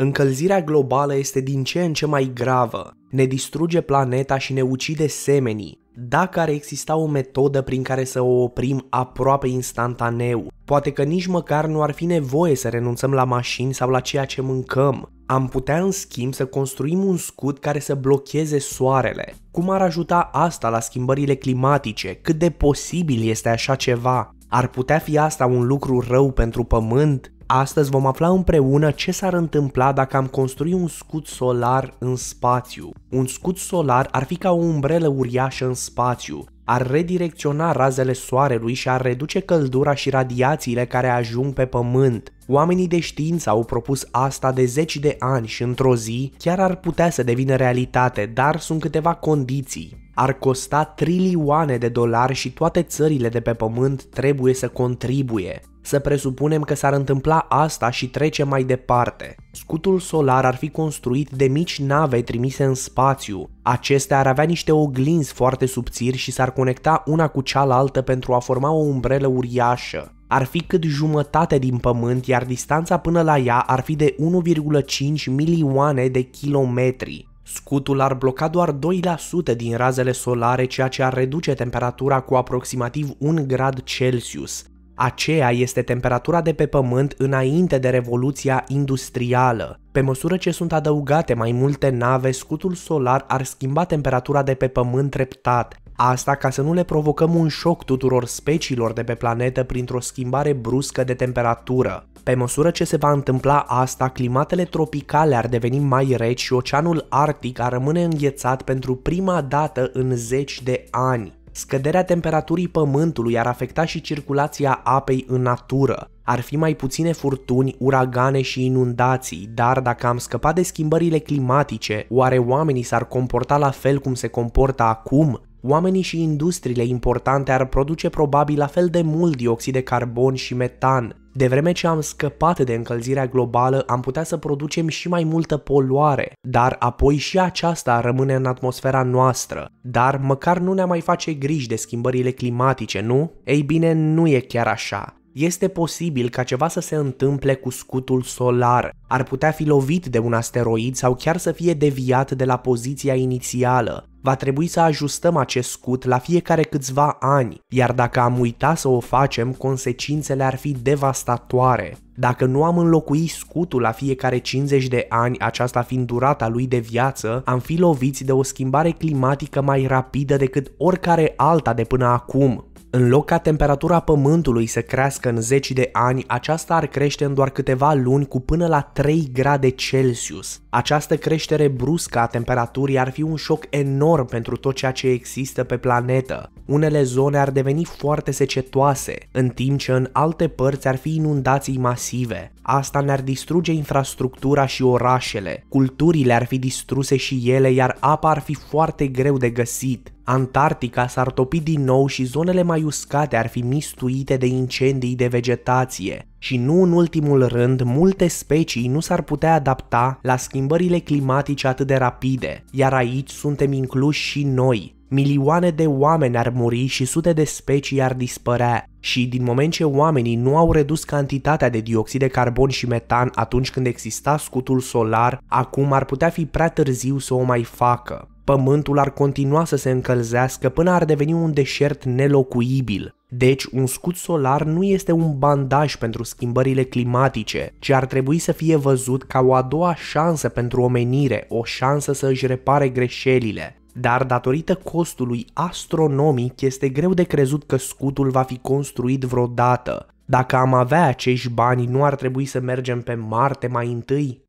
încălzirea globală este din ce în ce mai gravă, ne distruge planeta și ne ucide semenii. Dacă ar exista o metodă prin care să o oprim aproape instantaneu, poate că nici măcar nu ar fi nevoie să renunțăm la mașini sau la ceea ce mâncăm. Am putea în schimb să construim un scut care să blocheze soarele. Cum ar ajuta asta la schimbările climatice? Cât de posibil este așa ceva? Ar putea fi asta un lucru rău pentru pământ? Astăzi vom afla împreună ce s-ar întâmpla dacă am construi un scut solar în spațiu. Un scut solar ar fi ca o umbrelă uriașă în spațiu, ar redirecționa razele soarelui și ar reduce căldura și radiațiile care ajung pe pământ. Oamenii de știință au propus asta de zeci de ani și într-o zi chiar ar putea să devină realitate, dar sunt câteva condiții ar costa trilioane de dolari și toate țările de pe pământ trebuie să contribuie. Să presupunem că s-ar întâmpla asta și trecem mai departe. Scutul solar ar fi construit de mici nave trimise în spațiu. Acestea ar avea niște oglinzi foarte subțiri și s-ar conecta una cu cealaltă pentru a forma o umbrelă uriașă. Ar fi cât jumătate din pământ, iar distanța până la ea ar fi de 1,5 milioane de kilometri. Scutul ar bloca doar 2% din razele solare, ceea ce ar reduce temperatura cu aproximativ 1 grad Celsius, aceea este temperatura de pe Pământ înainte de Revoluția Industrială. Pe măsură ce sunt adăugate mai multe nave, scutul solar ar schimba temperatura de pe Pământ treptat, Asta ca să nu le provocăm un șoc tuturor speciilor de pe planetă printr-o schimbare bruscă de temperatură. Pe măsură ce se va întâmpla asta, climatele tropicale ar deveni mai reci și oceanul Arctic ar rămâne înghețat pentru prima dată în zeci de ani. Scăderea temperaturii pământului ar afecta și circulația apei în natură. Ar fi mai puține furtuni, uragane și inundații, dar dacă am scăpat de schimbările climatice, oare oamenii s-ar comporta la fel cum se comportă acum? Oamenii și industriile importante ar produce probabil la fel de mult dioxid de carbon și metan, de vreme ce am scăpat de încălzirea globală, am putea să producem și mai multă poluare, dar apoi și aceasta rămâne în atmosfera noastră. Dar măcar nu ne mai face griji de schimbările climatice, nu? Ei bine, nu e chiar așa. Este posibil ca ceva să se întâmple cu scutul solar. Ar putea fi lovit de un asteroid sau chiar să fie deviat de la poziția inițială. Va trebui să ajustăm acest scut la fiecare câțiva ani, iar dacă am uitat să o facem, consecințele ar fi devastatoare. Dacă nu am înlocuit scutul la fiecare 50 de ani, aceasta fiind durata lui de viață, am fi loviți de o schimbare climatică mai rapidă decât oricare alta de până acum, în loc ca temperatura Pământului să crească în zeci de ani, aceasta ar crește în doar câteva luni cu până la 3 grade Celsius. Această creștere bruscă a temperaturii ar fi un șoc enorm pentru tot ceea ce există pe planetă. Unele zone ar deveni foarte secetoase, în timp ce în alte părți ar fi inundații masive. Asta ne-ar distruge infrastructura și orașele, culturile ar fi distruse și ele, iar apa ar fi foarte greu de găsit. Antarctica s-ar topi din nou și zonele mai uscate ar fi mistuite de incendii de vegetație și nu în ultimul rând, multe specii nu s-ar putea adapta la schimbările climatice atât de rapide, iar aici suntem incluși și noi, milioane de oameni ar muri și sute de specii ar dispărea. Și din moment ce oamenii nu au redus cantitatea de dioxid de carbon și metan atunci când exista scutul solar, acum ar putea fi prea târziu să o mai facă. Pământul ar continua să se încălzească până ar deveni un deșert nelocuibil. Deci, un scut solar nu este un bandaj pentru schimbările climatice, ci ar trebui să fie văzut ca o a doua șansă pentru omenire, o șansă să își repare greșelile, dar datorită costului astronomic este greu de crezut că scutul va fi construit vreodată. Dacă am avea acești bani, nu ar trebui să mergem pe Marte mai întâi?